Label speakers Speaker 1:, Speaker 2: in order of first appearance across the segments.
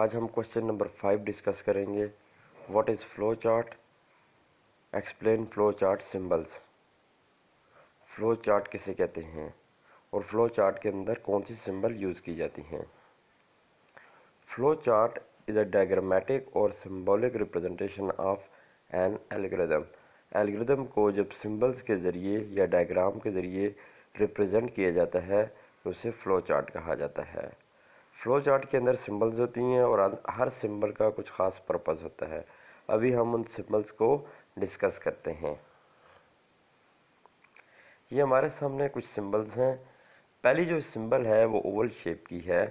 Speaker 1: आज हम question number five discuss करेंगे what is flow chart explain flow chart symbols flow chart किसे कहते हैं और फ्लो चार्ट के अंदर कौन सी सिंबल यूज़ की जाती हैं flow chart is a diagrammatic और symbolic representation of an algorithm algorithm को जब सिंबल्स के ज़रिए या डायग्राम के ज़रिए रिप्रेजेंट किया जाता है तो उसे फ्लो चार्ट कहा जाता है फ्लो चार्ट के अंदर सिंबल्स होती हैं और अं-, हर सिंबल का कुछ ख़ास पर्पज़ होता है अभी हम उन सिंबल्स को डिस्कस करते हैं ये हमारे सामने कुछ सिंबल्स हैं पहली जो सिंबल है वो ओवल शेप की है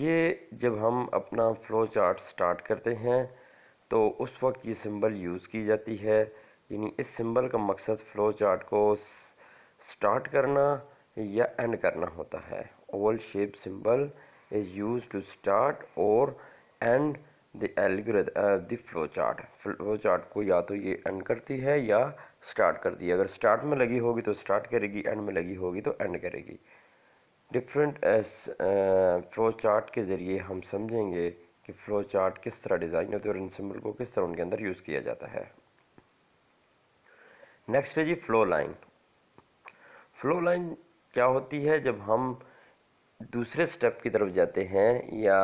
Speaker 1: ये जब हम अपना फ्लो चार्ट स्टार्ट करते हैं तो उस वक्त ये सिंबल यूज़ की जाती है यानी इस सिंबल का मकसद फ़्लो चार्ट को स्टार्ट करना या एंड करना होता है oval shape symbol is used to start or end the algorithm uh, the flowchart flowchart को या तो ये end करती है या start करती है अगर start में लगी होगी तो start करेगी end में लगी होगी तो end करेगी डिफरेंट फ्लो चार्ट के ज़रिए हम समझेंगे कि फ्लो चार्ट किस तरह डिज़ाइन होते हैं और इन सिम्बल को किस तरह उनके अंदर यूज़ किया जाता है नेक्स्ट है जी फ्लो लाइन फ्लो लाइन क्या होती है जब हम दूसरे स्टेप की तरफ जाते हैं या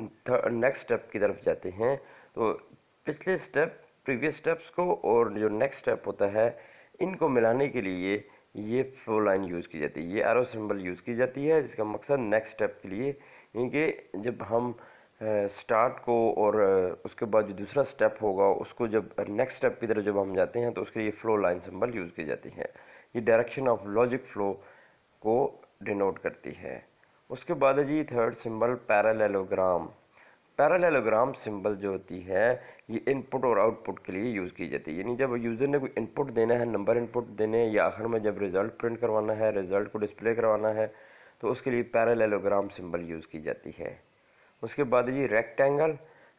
Speaker 1: नेक्स्ट स्टेप की तरफ जाते हैं तो पिछले स्टेप प्रीवियस स्टेप्स को और जो नेक्स्ट स्टेप होता है इनको मिलाने के लिए ये फ्लो लाइन यूज़ की जाती है ये एरो सिंबल यूज़ की जाती है जिसका मकसद नेक्स्ट स्टेप के लिए क्योंकि जब हम स्टार्ट को और उसके बाद जो दूसरा स्टेप होगा उसको जब नेक्स्ट स्टेप की तरफ जब हम जाते हैं तो उसके लिए फ़्लो लाइन सिंबल यूज़ की जाती है ये डायरेक्शन ऑफ लॉजिक फ़्लो को डिनोट करती है उसके बाद है जी third symbol parallelogram parallelogram symbol जो होती है ये इनपुट और आउटपुट के लिए यूज़ की जाती है यानी जब यूज़र ने कोई इनपुट देना है नंबर इनपुट देने या आखिर में जब रिज़ल्ट प्रिंट करवाना है रिज़ल्ट को डिस्प्ले करवाना है तो उसके लिए पैरालेलोग्राम सिंबल यूज़ की जाती है उसके बाद जी रेक्टेंगल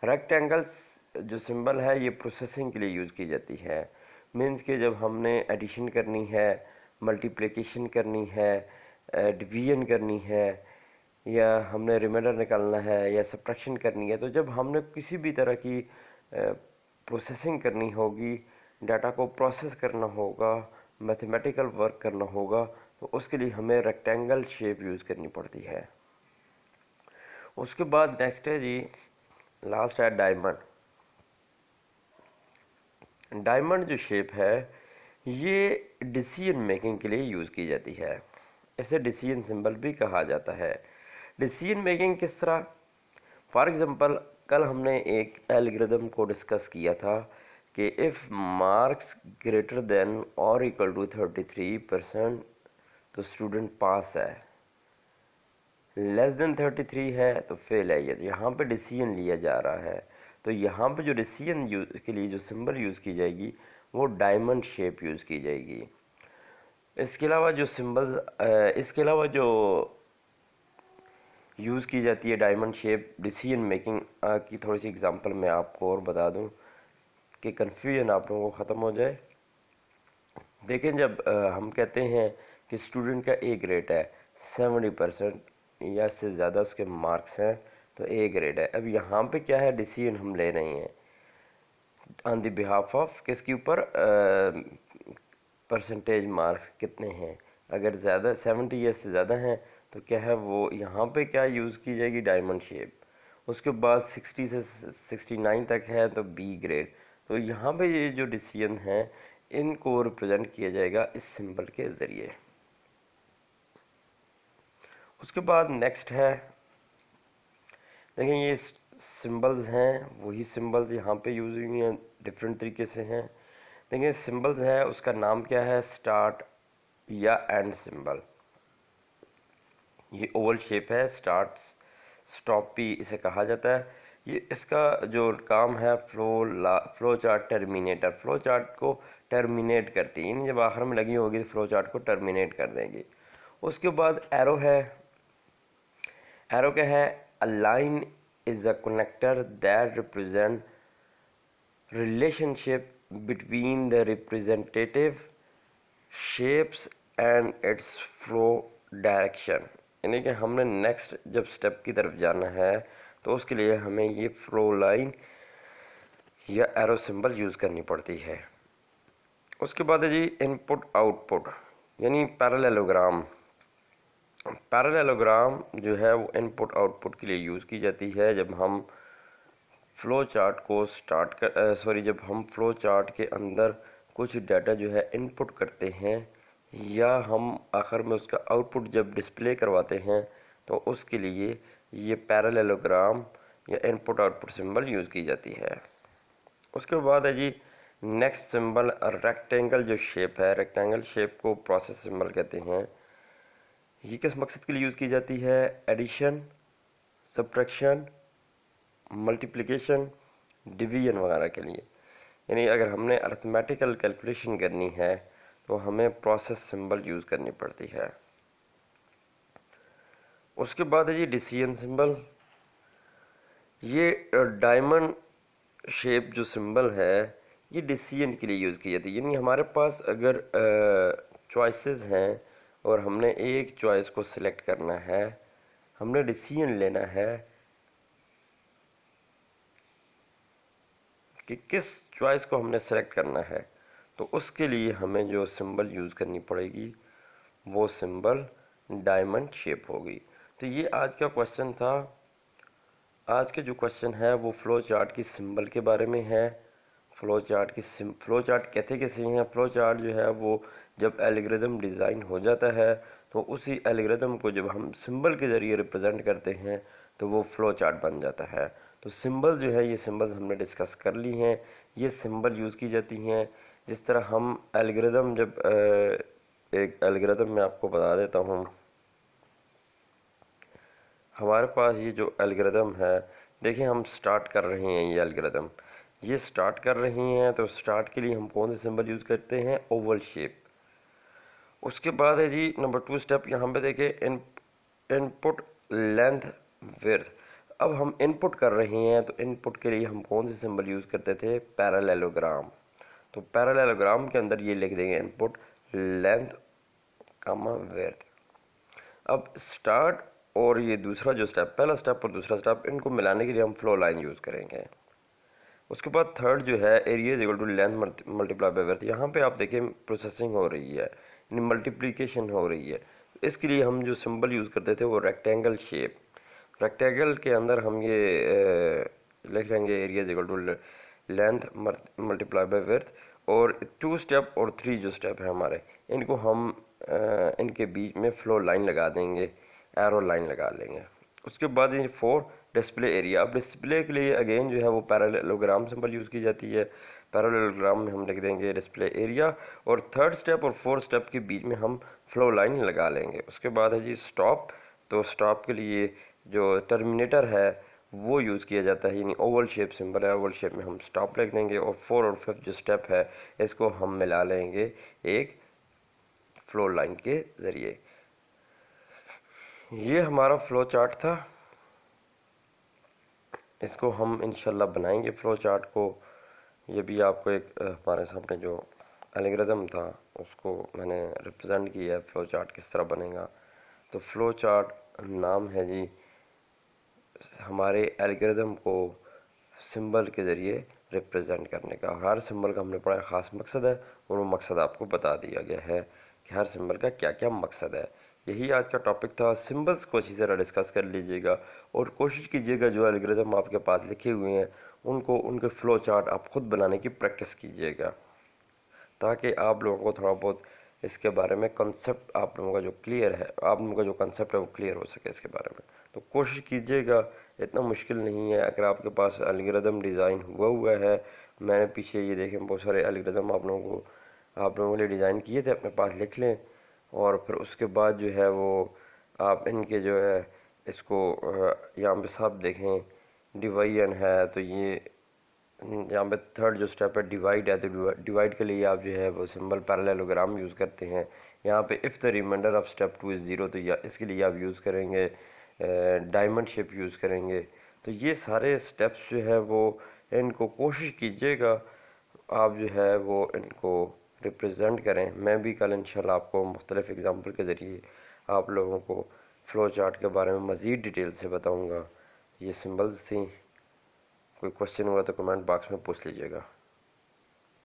Speaker 1: रेक्टेंगल जो सिंबल है ये प्रोसेसिंग के लिए यूज़ की जाती है मीन्स कि जब हमने एडिशन करनी है मल्टीप्लिकेशन करनी है डिवीजन करनी है या हमने रिमाइंडर निकालना है या सब्ट्रैक्शन करनी है तो जब हमने किसी भी तरह की प्रोसेसिंग करनी होगी डाटा को प्रोसेस करना होगा मैथमेटिकल वर्क करना होगा तो उसके लिए हमें रेक्टेंगल शेप यूज़ करनी पड़ती है उसके बाद नेक्स्ट है जी लास्ट है डायमंड डायमंड जो शेप है ये डिसीजन मेकिंग के लिए यूज़ की जाती है इसे डिसीजन सिंबल भी कहा जाता है डिसीजन मेकिंग किस तरह फॉर एग्ज़ाम्पल कल हमने एक एल्ग्रिदम को डिस्कस किया था कि इफ़ मार्क्स ग्रेटर देन और equal to thirty three percent तो स्टूडेंट पास है लेस देन थर्टी थ्री है तो फेल है ये यहाँ पर डिसीजन लिया जा रहा है तो यहाँ पे जो डिसीजन के लिए जो सिंबल यूज़ की जाएगी वो डायमंड शेप यूज़ की जाएगी इसके अलावा जो सिंबल्स इसके अलावा जो यूज़ की जाती है डायमंड शेप डिसीजन मेकिंग की थोड़ी सी एग्जांपल मैं आपको और बता दूं कि कन्फ्यूजन आप लोगों को ख़त्म हो जाए देखें जब आ, हम कहते हैं कि स्टूडेंट का ए ग्रेड है सेवेंटी परसेंट या इससे ज़्यादा उसके मार्क्स हैं तो ए ग्रेड है अब यहाँ पे क्या है डिसीजन हम ले रहे हैं ऑन द बिहाफ ऑफ किसके ऊपर परसेंटेज मार्क्स कितने हैं अगर ज़्यादा सेवेंटी ईयर से ज़्यादा हैं तो क्या है वो यहाँ पे क्या यूज़ की जाएगी डायमंड शेप उसके बाद सिक्सटी से सिक्सटी नाइन तक है तो बी ग्रेड तो यहाँ पे ये जो डिसीजन है इनको रिप्रेजेंट किया जाएगा इस सिंबल के ज़रिए उसके बाद नेक्स्ट है देखें ये सिंबल्स हैं वही सिंबल्स यहाँ पे यूज़ हुई हैं डिफरेंट तरीके से हैं देखिए सिंबल्स है उसका नाम क्या है स्टार्ट या एंड सिंबल ये ओवल शेप है स्टार्ट स्टॉप भी इसे कहा जाता है ये इसका जो काम है फ्लो ला flow chart terminator flow chart को टर्मिनेट करती है जब आखिर में लगी होगी तो फ्लो चार्ट को टर्मिनेट कर देंगे उसके बाद एरो है एरो क्या है a line is a connector that represent relationship between the representative shapes and its flow direction यानी कि हमने नेक्स्ट जब स्टेप की तरफ जाना है तो उसके लिए हमें ये फ्लो लाइन या एरो सिंबल यूज़ करनी पड़ती है उसके बाद है जी इनपुट आउटपुट यानी पैरेललोग्राम पैरेललोग्राम जो है वो इनपुट आउटपुट के लिए यूज़ की जाती है जब हम फ्लो चार्ट को स्टार्ट कर सॉरी जब हम फ्लो चार्ट के अंदर कुछ डाटा जो है इनपुट करते हैं या हम आखिर में उसका आउटपुट जब डिस्प्ले करवाते हैं तो उसके लिए ये पैरेललोग्राम या इनपुट आउटपुट सिंबल यूज़ की जाती है उसके बाद है जी नेक्स्ट सिंबल रेक्टेंगल जो शेप है रेक्टेंगल शेप को प्रोसेस सिंबल कहते हैं ये किस मकसद के लिए यूज़ की जाती है एडिशन सब्ट्रैक्शन मल्टीप्लिकेशन डिवीजन वगैरह के लिए यानी अगर हमने अर्थमेटिकल कैलकुलेशन करनी है तो हमें प्रोसेस सिंबल यूज़ करनी पड़ती है उसके बाद है जी डिसीजन सिंबल ये डायमंड शेप जो सिंबल है ये डिसीजन के लिए यूज़ की जाती है यानी हमारे पास अगर चॉइसेस हैं और हमने एक चॉइस को सिलेक्ट करना है हमने डिसीजन लेना है कि किस चॉइस को हमने सेलेक्ट करना है तो उसके लिए हमें जो सिंबल यूज़ करनी पड़ेगी वो सिंबल डायमंड शेप होगी तो ये आज का क्वेश्चन था आज के जो क्वेश्चन है वो फ्लो चार्ट की सिंबल के बारे में है फ्लो चार्ट की सिम फ्लो चार्ट कहते कैसे हैं फ्लो चार्ट जो है वो जब एल्ग्रिदम डिज़ाइन हो जाता है तो उसी एल्ग्रिदम को जब हम सिंबल के ज़रिए रिप्रेजेंट करते हैं तो वो फ्लो चार्ट बन जाता है तो सिंबल जो है ये सिंबल्स हमने डिस्कस कर ली हैं ये सिंबल यूज़ की जाती हैं जिस तरह हम एल्ग्रिदम जब एक एल्ग्रिदम मैं आपको बता देता हूँ हमारे पास ये जो एल्ग्रिदम है देखिए हम स्टार्ट कर रहे हैं ये एल्ग्रिदम ये स्टार्ट कर रही हैं तो स्टार्ट के लिए हम कौन से सिंबल यूज़ करते हैं ओवल शेप उसके बाद है जी नंबर टू स्टेप यहाँ पे इन इनपुट लेंथ विर्थ अब हम इनपुट कर रहे हैं तो इनपुट के लिए हम कौन से सिंबल यूज़ करते थे पैरालेलोग्राम तो पैरालेलोग्राम के अंदर ये लिख देंगे इनपुट लेंथ कामा वर्थ अब स्टार्ट और ये दूसरा जो स्टेप पहला स्टेप और दूसरा स्टेप इनको मिलाने के लिए हम फ्लो लाइन यूज़ करेंगे उसके बाद थर्ड जो है area is equal to length multiply by width यहाँ पे आप देखें प्रोसेसिंग हो रही है यानी मल्टीप्लिकेशन हो रही है इसके लिए हम जो सिंबल यूज़ करते थे वो रेक्टेंगल शेप रेक्टेंगल के अंदर हम ये लिख लेंगे area equal to length multiply by width और टू स्टेप और थ्री जो स्टेप है हमारे इनको हम इनके बीच में फ्लो लाइन लगा देंगे एरो लाइन लगा लेंगे उसके बाद ये फोर डिस्प्ले एरिया अब डिस्प्ले के लिए अगेन जो है वो पैरेललोग्राम सिंबल यूज़ की जाती है पैरेललोग्राम में हम लिख देंगे डिस्प्ले एरिया और थर्ड स्टेप और फोर्थ स्टेप के बीच में हम फ्लो लाइन लगा लेंगे उसके बाद है जी स्टॉप तो स्टॉप के लिए जो टर्मिनेटर है वो यूज़ किया जाता है यानी ओवल शेप सिंबल है ओवल शेप में हम स्टॉप रख देंगे और फोर और फिफ्थ जो स्टेप है इसको हम मिला लेंगे एक फ्लो लाइन के ज़रिए ये हमारा फ्लो चार्ट था इसको हम इनशाला बनाएंगे फ्लो चार्ट को ये भी आपको एक हमारे सामने जो एलग्रदम था उसको मैंने रिप्रेजेंट किया है फ्लो चार्ट किस तरह बनेगा तो फ्लो चार्ट नाम है जी हमारे एल्गोरिथम को सिंबल के ज़रिए रिप्रेजेंट करने का और हर सिंबल का हमने पढ़ा ख़ास मकसद है और वो मकसद आपको बता दिया गया है कि हर सिंबल का क्या क्या मकसद है यही आज का टॉपिक था सिंबल्स को अच्छी तरह डिस्कस कर लीजिएगा और कोशिश कीजिएगा जो एल्गोरिदम आपके पास लिखे हुए हैं उनको उनके फ़्लो चार्ट आप ख़ुद बनाने की प्रैक्टिस कीजिएगा ताकि आप लोगों को थोड़ा बहुत इसके बारे में कंसेप्ट आप लोगों का जो क्लियर है आप लोगों का जो कंसेप्ट है वो क्लियर हो सके इसके बारे में तो कोशिश कीजिएगा इतना मुश्किल नहीं है अगर आपके पास अलग्रदम डिज़ाइन हुआ हुआ है मैंने पीछे ये देखें बहुत सारे अलग्रदम आप लोगों को आप लोगों के लिए डिज़ाइन किए थे अपने पास लिख लें और फिर उसके बाद जो है वो आप इनके जो है इसको यहाँ पे साफ देखें डिवाइन है तो ये हम्म, यहाँ पे थर्ड जो स्टेप है डिवाइड है तो डिवाइड के लिए आप जो है वो सिंबल पैरेलोग्राम यूज़ करते हैं यहाँ पे if the remainder of step two is zero तो या इसके लिए आप यूज़ करेंगे डायमंड शेप यूज़ करेंगे तो ये सारे स्टेप्स जो है वो इनको कोशिश कीजिएगा आप जो है वो इनको रिप्रजेंट करें मैं भी कल इन आपको मुख्तलिफ़ एग्ज़ाम्पल के ज़रिए आप लोगों को फ़्लो चार्ट के बारे में मज़ीद डिटेल से बताऊँगा ये सिम्बल्स थी कोई क्वेश्चन हुआ तो कमेंट बॉक्स में पूछ लीजिएगा